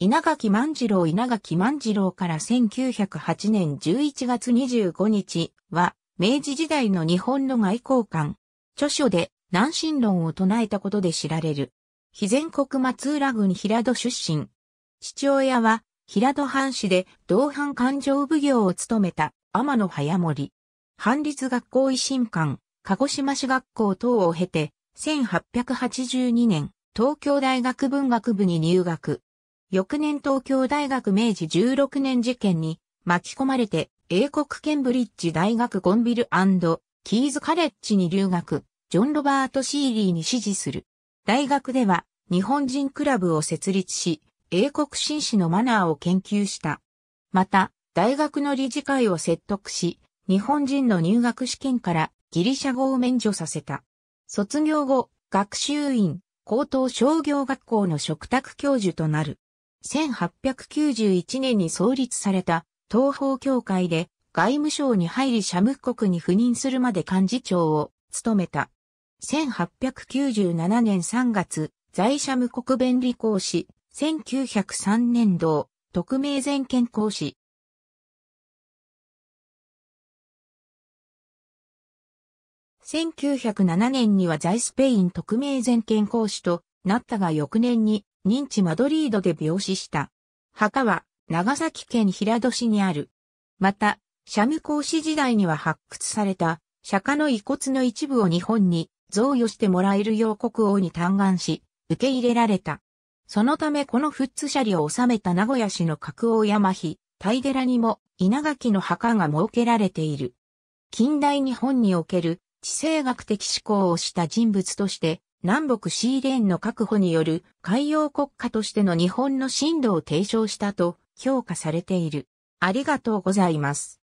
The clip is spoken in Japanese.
稲垣万次郎稲垣万次郎から1908年11月25日は、明治時代の日本の外交官。著書で、南進論を唱えたことで知られる。非全国松浦郡平戸出身。父親は、平戸藩士で、同藩勘定奉行を務めた、天野早森。藩立学校維新館、鹿児島市学校等を経て、1882年、東京大学文学部に入学。翌年東京大学明治16年事件に巻き込まれて英国ケンブリッジ大学ゴンビルキーズカレッジに留学、ジョン・ロバート・シーリーに支持する。大学では日本人クラブを設立し、英国紳士のマナーを研究した。また、大学の理事会を説得し、日本人の入学試験からギリシャ語を免除させた。卒業後、学習院、高等商業学校の嘱託教授となる。1891年に創立された東方協会で外務省に入り社務国に赴任するまで幹事長を務めた。1897年3月、在社務国弁理講師、1903年度、特命全権講師。1907年には在スペイン特命全権講師となったが翌年に認知マドリードで病死した。墓は長崎県平戸市にある。また、シャム公使時代には発掘された釈迦の遺骨の一部を日本に贈与してもらえるよう国王に嘆願し、受け入れられた。そのためこのツシャ里を治めた名古屋市の格王山碑、大寺にも稲垣の墓が設けられている。近代日本における地政学的思考をした人物として南北シーレーンの確保による海洋国家としての日本の進路を提唱したと評価されている。ありがとうございます。